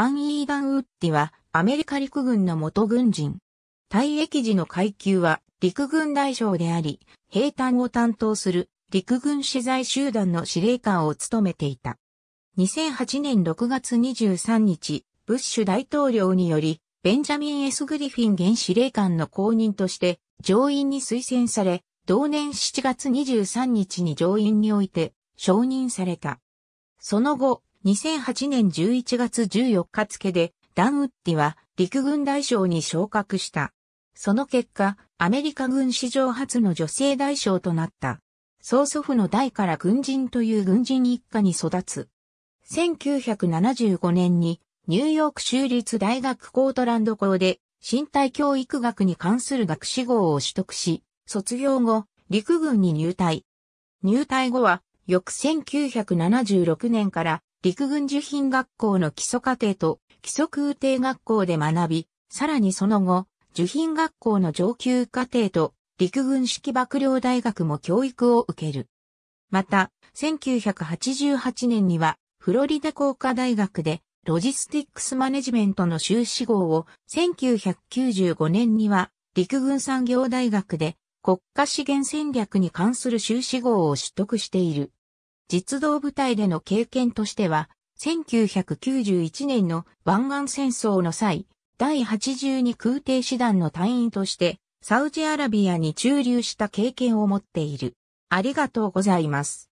アン・イーガン・ウッディはアメリカ陸軍の元軍人。退役時の階級は陸軍大将であり、兵隊を担当する陸軍資材集団の司令官を務めていた。2008年6月23日、ブッシュ大統領により、ベンジャミン・ S・ グリフィン現司令官の後任として上院に推薦され、同年7月23日に上院において承認された。その後、2008年11月14日付で、ダンウッディは陸軍大将に昇格した。その結果、アメリカ軍史上初の女性大将となった。曽祖父の代から軍人という軍人一家に育つ。1975年にニューヨーク州立大学コートランド校で身体教育学に関する学士号を取得し、卒業後、陸軍に入隊。入隊後は、翌1976年から陸軍受品学校の基礎課程と基礎空挺学校で学び、さらにその後、受品学校の上級課程と陸軍式幕僚大学も教育を受ける。また、1988年には、フロリダ工科大学で、ロジスティックスマネジメントの修士号を、1995年には、陸軍産業大学で、国家資源戦略に関する修士号を取得している。実動部隊での経験としては、1991年の湾岸戦争の際、第82空挺師団の隊員として、サウジアラビアに駐留した経験を持っている。ありがとうございます。